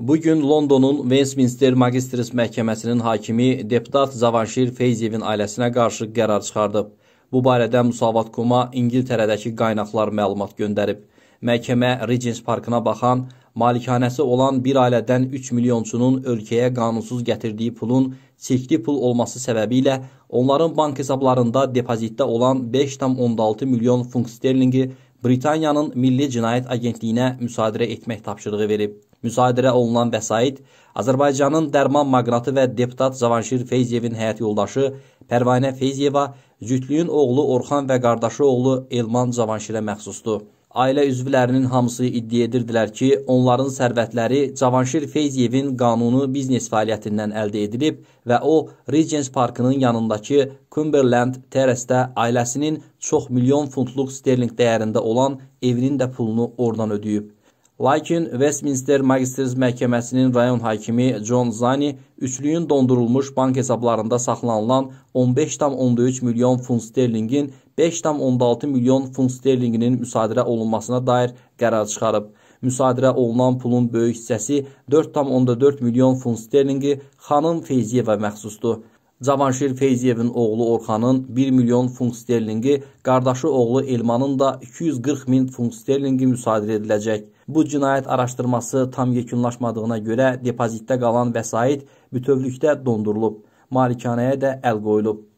Bugün Londonun Westminster Magistris Məhkəməsinin hakimi deputat Zavanşir Feyziyevin ailəsinə qarşı qərar çıxardıb. Bu barədə Musavat Kuma İngiltərədəki qaynaqlar məlumat göndərib. Məhkəmə Regents Parkına baxan, malikanəsi olan bir ailədən 3 milyonçunun ölkəyə qanunsuz gətirdiyi pulun çirkli pul olması səbəbi ilə onların bank hesablarında depozitdə olan 5,6 milyon funt sterlingi Britaniyanın Milli Cinayət Agentliyinə müsadirə etmək tapşırığı verib müsadirə olunan vəsait Azərbaycanın dərman maqnatı və deputat Cavanşir Feyziyevin həyat yoldaşı Pərvanə Feyziyeva, cütlüyün oğlu Orxan və qardaşı oğlu Elman Cavanşirə məxsusdur. Ailə üzvlərinin hamısı iddia edirdilər ki, onların sərvətləri Cavanşir Feyziyevin qanunu biznes fəaliyyətindən əldə edilib və o, Regens parkının yanındakı Cumberland Terrace-də ailəsinin çox milyon funtluq sterling dəyərində olan evinin də pulunu oradan ödəyib. Lakin Westminster Magistrates Məhkəməsinin rayon hakimi John Zani üçlüyün dondurulmuş bank hesablarında saxlanılan 15,3 milyon funt sterlingin 5,6 milyon funt sterlinginin müsadirə olunmasına dair qərar çıxarıb. Müsadirə olunan pulun böyük hissəsi 4,4 milyon funt sterlingi xanım Feyziyevə məxsusdur. Cavanşir Feyziyevin oğlu Orxanın 1 milyon funt sterlingi, qardaşı oğlu Elmanın da 240 min funt sterlingi müsadirə ediləcək. Bu cinayət araşdırması tam yekunlaşmadığına görə depozitdə qalan vəsait bütövlükdə dondurulub, malikanəyə də əl qoyulub.